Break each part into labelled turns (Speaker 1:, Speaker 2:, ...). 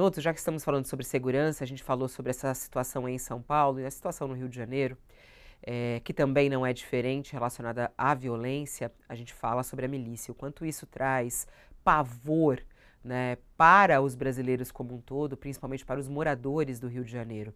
Speaker 1: minutos, já que estamos falando sobre segurança, a gente falou sobre essa situação em São Paulo e a situação no Rio de Janeiro, é, que também não é diferente relacionada à violência, a gente fala sobre a milícia, o quanto isso traz pavor né, para os brasileiros como um todo, principalmente para os moradores do Rio de Janeiro.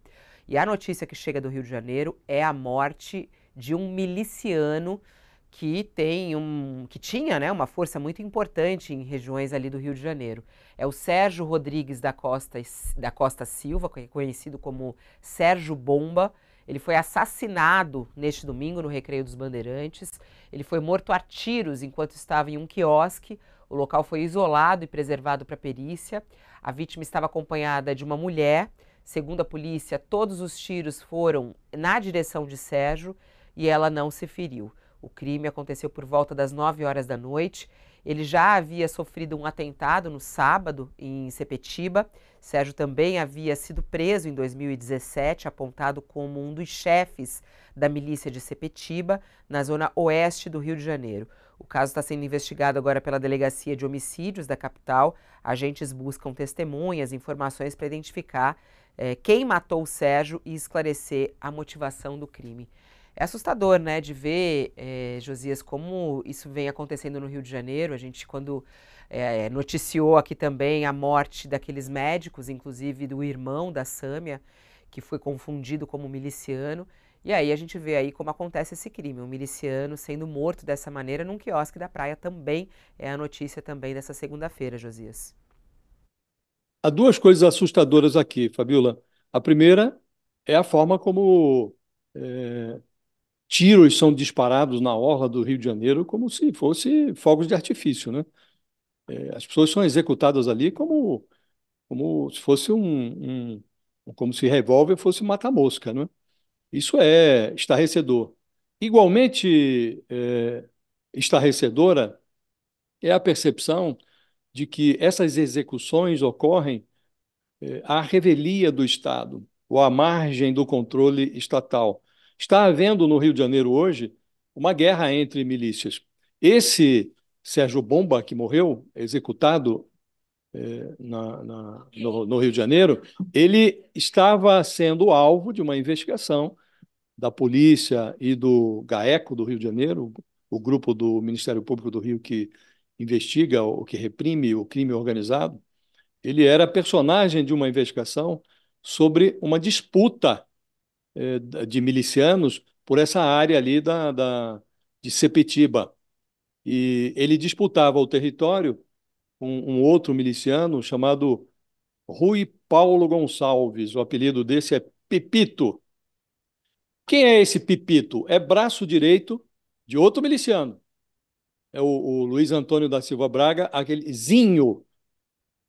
Speaker 1: E a notícia que chega do Rio de Janeiro é a morte de um miliciano que tem um que tinha né, uma força muito importante em regiões ali do Rio de Janeiro. É o Sérgio Rodrigues da Costa, da Costa Silva, conhecido como Sérgio Bomba. Ele foi assassinado neste domingo no Recreio dos Bandeirantes. Ele foi morto a tiros enquanto estava em um quiosque. O local foi isolado e preservado para perícia. A vítima estava acompanhada de uma mulher. Segundo a polícia, todos os tiros foram na direção de Sérgio e ela não se feriu. O crime aconteceu por volta das 9 horas da noite. Ele já havia sofrido um atentado no sábado em Sepetiba. Sérgio também havia sido preso em 2017, apontado como um dos chefes da milícia de Sepetiba, na zona oeste do Rio de Janeiro. O caso está sendo investigado agora pela Delegacia de Homicídios da capital. Agentes buscam testemunhas, informações para identificar eh, quem matou o Sérgio e esclarecer a motivação do crime. É assustador, né, de ver, é, Josias, como isso vem acontecendo no Rio de Janeiro. A gente, quando é, noticiou aqui também a morte daqueles médicos, inclusive do irmão da Sâmia, que foi confundido como miliciano. E aí a gente vê aí como acontece esse crime, um miliciano sendo morto dessa maneira num quiosque da praia também é a notícia também dessa segunda-feira, Josias.
Speaker 2: Há duas coisas assustadoras aqui, Fabiola. A primeira é a forma como é, tiros são disparados na orla do Rio de Janeiro como se fosse fogos de artifício, né? É, as pessoas são executadas ali como como se fosse um, um como se revólver fosse mata mosca, né? Isso é estarrecedor. Igualmente é, estarrecedora é a percepção de que essas execuções ocorrem é, à revelia do Estado ou à margem do controle estatal Está havendo no Rio de Janeiro hoje uma guerra entre milícias. Esse Sérgio Bomba, que morreu, executado eh, na, na, no, no Rio de Janeiro, ele estava sendo alvo de uma investigação da polícia e do GAECO do Rio de Janeiro, o grupo do Ministério Público do Rio que investiga o que reprime o crime organizado, ele era personagem de uma investigação sobre uma disputa eh, de milicianos por essa área ali da, da, de Sepetiba. E ele disputava o território com um, outro miliciano chamado Rui Paulo Gonçalves. O apelido desse é Pepito. Quem é esse Pepito? É braço direito de outro miliciano. É o, o Luiz Antônio da Silva Braga, aquele Zinho,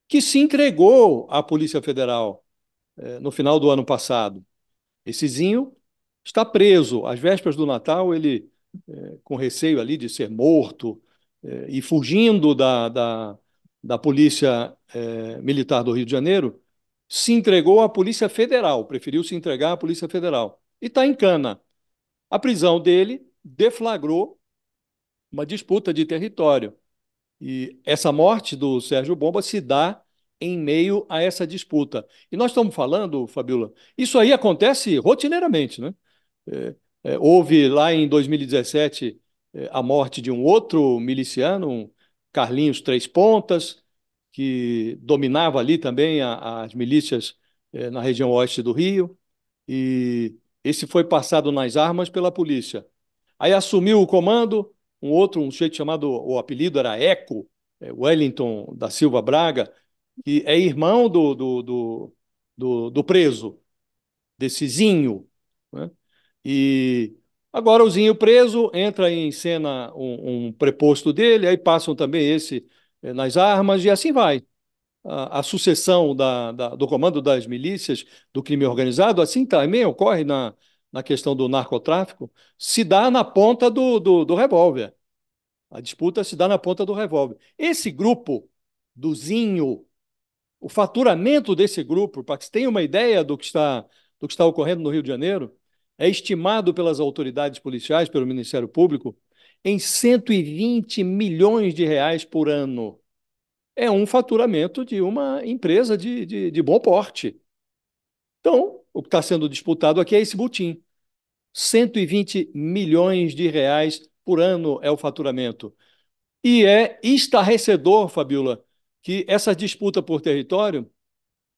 Speaker 2: que se entregou à Polícia Federal eh, no final do ano passado. Esse Zinho está preso. Às vésperas do Natal, ele, é, com receio ali de ser morto é, e fugindo da, da, da Polícia é, Militar do Rio de Janeiro, se entregou à Polícia Federal, preferiu se entregar à Polícia Federal. E está em cana. A prisão dele deflagrou uma disputa de território. E essa morte do Sérgio Bomba se dá em meio a essa disputa. E nós estamos falando, Fabiola, isso aí acontece rotineiramente, né? É, é, houve lá em 2017 é, a morte de um outro miliciano, um Carlinhos Três Pontas, que dominava ali também a, as milícias é, na região oeste do Rio, e esse foi passado nas armas pela polícia. Aí assumiu o comando um outro, um sujeito chamado, o apelido era Eco, é, Wellington da Silva Braga, que é irmão do, do, do, do, do preso, desse Zinho. Né? E agora o Zinho preso, entra em cena um, um preposto dele, aí passam também esse eh, nas armas, e assim vai. A, a sucessão da, da, do comando das milícias do crime organizado, assim também ocorre na, na questão do narcotráfico, se dá na ponta do, do, do revólver. A disputa se dá na ponta do revólver. Esse grupo do Zinho o faturamento desse grupo, para que você tenha uma ideia do que, está, do que está ocorrendo no Rio de Janeiro, é estimado pelas autoridades policiais, pelo Ministério Público, em 120 milhões de reais por ano. É um faturamento de uma empresa de, de, de bom porte. Então, o que está sendo disputado aqui é esse butim. 120 milhões de reais por ano é o faturamento. E é estarrecedor, Fabiola, que essa disputa por território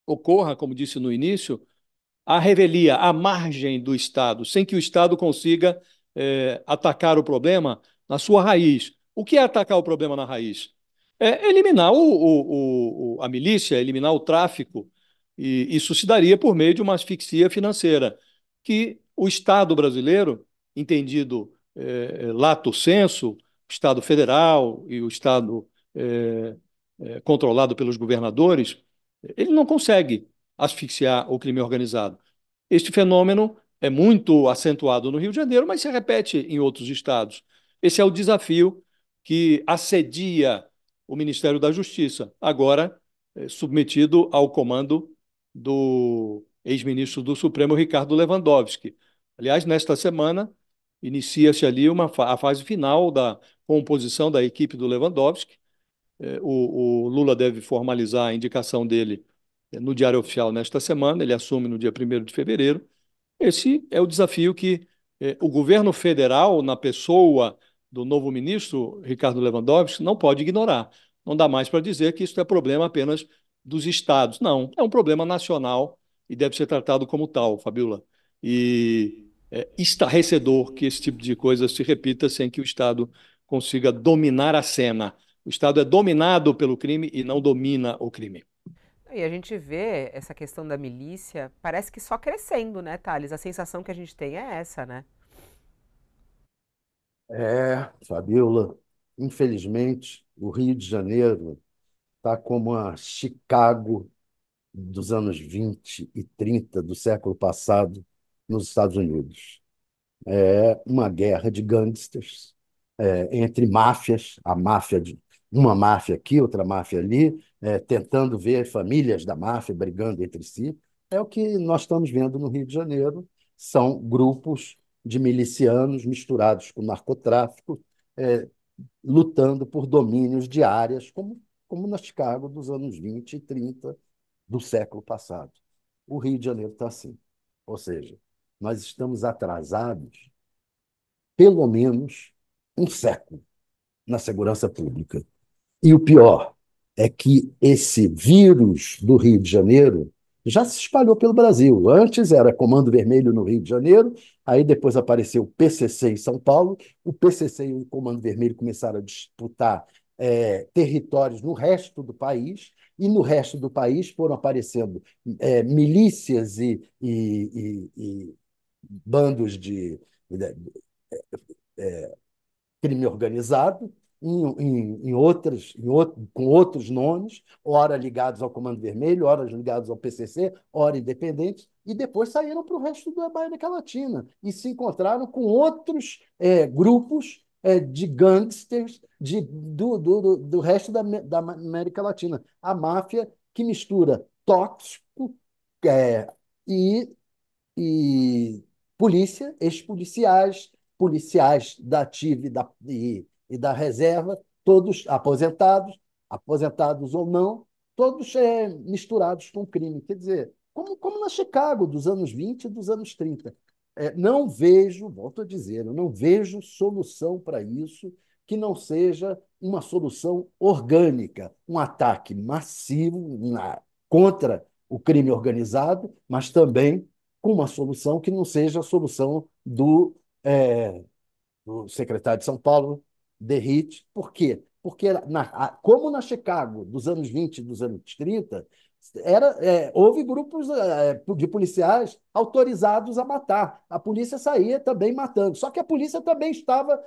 Speaker 2: ocorra, como disse no início, a revelia, à margem do Estado, sem que o Estado consiga é, atacar o problema na sua raiz. O que é atacar o problema na raiz? É eliminar o, o, o, a milícia, eliminar o tráfico, e isso se daria por meio de uma asfixia financeira, que o Estado brasileiro, entendido é, lato senso, o Estado federal e o Estado é, é, controlado pelos governadores, ele não consegue asfixiar o crime organizado. Este fenômeno é muito acentuado no Rio de Janeiro, mas se repete em outros estados. Esse é o desafio que assedia o Ministério da Justiça, agora é, submetido ao comando do ex-ministro do Supremo Ricardo Lewandowski. Aliás, nesta semana inicia-se ali uma a fase final da composição da equipe do Lewandowski, é, o, o Lula deve formalizar a indicação dele é, no Diário Oficial nesta semana, ele assume no dia 1 de fevereiro. Esse é o desafio que eh, o governo federal, na pessoa do novo ministro Ricardo Lewandowski, não pode ignorar. Não dá mais para dizer que isso é problema apenas dos estados. Não, é um problema nacional e deve ser tratado como tal, Fabiola. E é estarrecedor que esse tipo de coisa se repita sem que o Estado consiga dominar a cena. O Estado é dominado pelo crime e não domina o crime.
Speaker 1: E a gente vê essa questão da milícia, parece que só crescendo, né, Thales? A sensação que a gente tem é essa, né?
Speaker 3: É, Fabiola, infelizmente, o Rio de Janeiro está como a Chicago dos anos 20 e 30 do século passado nos Estados Unidos. É uma guerra de gangsters é, entre máfias, a máfia de, uma máfia aqui, outra máfia ali, é, tentando ver famílias da máfia brigando entre si. É o que nós estamos vendo no Rio de Janeiro. São grupos de milicianos misturados com narcotráfico, é, lutando por domínios de áreas, como, como na Chicago dos anos 20 e 30 do século passado. O Rio de Janeiro está assim. Ou seja, nós estamos atrasados pelo menos um século na segurança pública. E o pior é que esse vírus do Rio de Janeiro já se espalhou pelo Brasil. Antes era Comando Vermelho no Rio de Janeiro, aí depois apareceu o PCC em São Paulo, o PCC e o Comando Vermelho começaram a disputar é, territórios no resto do país, e no resto do país foram aparecendo é, milícias e, e, e, e, bandos de, de é, é crime organizado em, em, em outras, em outro, com outros nomes, ora ligados ao Comando Vermelho, ora ligados ao PCC, ora independentes, e depois saíram para o resto da América Latina e se encontraram com outros é, grupos é, de gangsters de, do, do, do resto da, da América Latina. A máfia que mistura tóxico é, e, e polícia, ex-policiais, policiais da ativa e, da, e e da reserva, todos aposentados, aposentados ou não, todos é, misturados com crime. Quer dizer, como, como na Chicago dos anos 20 e dos anos 30. É, não vejo, volto a dizer, eu não vejo solução para isso que não seja uma solução orgânica, um ataque massivo na, contra o crime organizado, mas também com uma solução que não seja a solução do, é, do secretário de São Paulo, derrite. Por quê? Porque, na, como na Chicago dos anos 20 e dos anos 30, era, é, houve grupos é, de policiais autorizados a matar. A polícia saía também matando. Só que a polícia também estava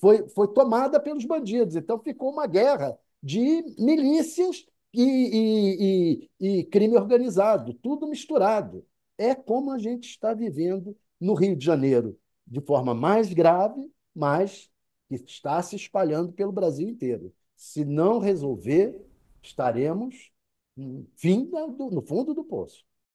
Speaker 3: foi, foi tomada pelos bandidos. Então ficou uma guerra de milícias e, e, e, e crime organizado, tudo misturado. É como a gente está vivendo no Rio de Janeiro, de forma mais grave, mas que está se espalhando pelo Brasil inteiro. Se não resolver, estaremos hum, no, fim do, no fundo do poço.